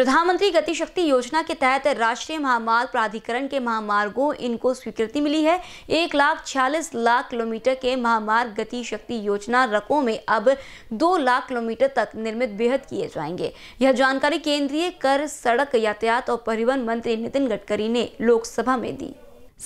प्रधानमंत्री गतिशक्ति योजना के तहत राष्ट्रीय महामार्ग प्राधिकरण के महामार्गों इनको स्वीकृति मिली है एक लाख छियालीस लाख किलोमीटर के महामार्ग गतिशक्ति योजना रकों में अब दो लाख किलोमीटर तक निर्मित बेहद किए जाएंगे यह जानकारी केंद्रीय कर सड़क यातायात और परिवहन मंत्री नितिन गडकरी ने लोकसभा में दी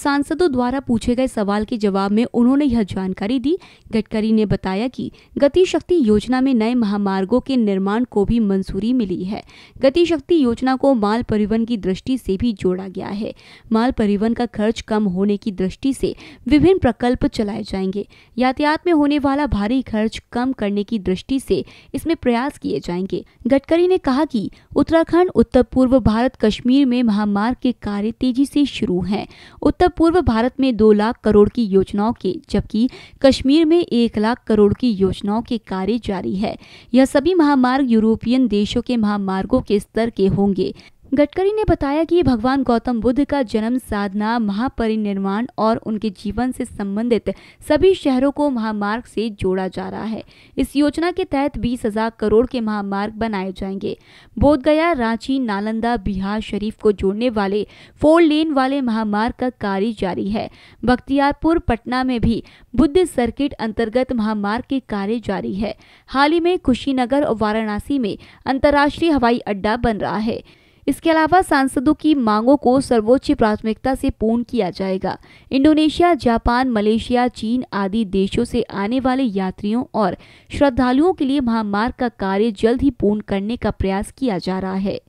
सांसदों द्वारा पूछे गए सवाल के जवाब में उन्होंने यह जानकारी दी गडकरी ने बताया कि गति शक्ति योजना में नए महामार्गों के निर्माण को भी मंजूरी मिली है गति शक्ति योजना को माल परिवहन की दृष्टि से भी जोड़ा गया है माल परिवहन का खर्च कम होने की दृष्टि से विभिन्न प्रकल्प चलाए जाएंगे यातायात में होने वाला भारी खर्च कम करने की दृष्टि से इसमें प्रयास किए जाएंगे गडकरी ने कहा की उत्तराखंड उत्तर पूर्व भारत कश्मीर में महामार्ग के कार्य तेजी से शुरू है उत्तर उत्तर पूर्व भारत में दो लाख करोड़ की योजनाओं के जबकि कश्मीर में एक लाख करोड़ की योजनाओं के कार्य जारी है यह सभी महामार्ग यूरोपियन देशों के महामार्गों के स्तर के होंगे गडकरी ने बताया कि भगवान गौतम बुद्ध का जन्म साधना महापरिनिर्माण और उनके जीवन से संबंधित सभी शहरों को महामार्ग से जोड़ा जा रहा है इस योजना के तहत बीस हजार करोड़ के महामार्ग बनाए जाएंगे बोधगया रांची नालंदा बिहार शरीफ को जोड़ने वाले फोर लेन वाले महामार्ग का कार्य जारी है बख्तियारपुर पटना में भी बुद्ध सर्किट अंतर्गत महामार्ग के कार्य जारी है हाल ही में कुशीनगर और वाराणसी में अंतर्राष्ट्रीय हवाई अड्डा बन रहा है इसके अलावा सांसदों की मांगों को सर्वोच्च प्राथमिकता से पूर्ण किया जाएगा इंडोनेशिया जापान मलेशिया चीन आदि देशों से आने वाले यात्रियों और श्रद्धालुओं के लिए महामार्ग का कार्य जल्द ही पूर्ण करने का प्रयास किया जा रहा है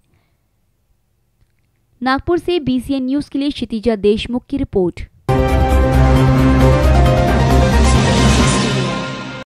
नागपुर से बीसीएन न्यूज के लिए क्षितिजा देशमुख की रिपोर्ट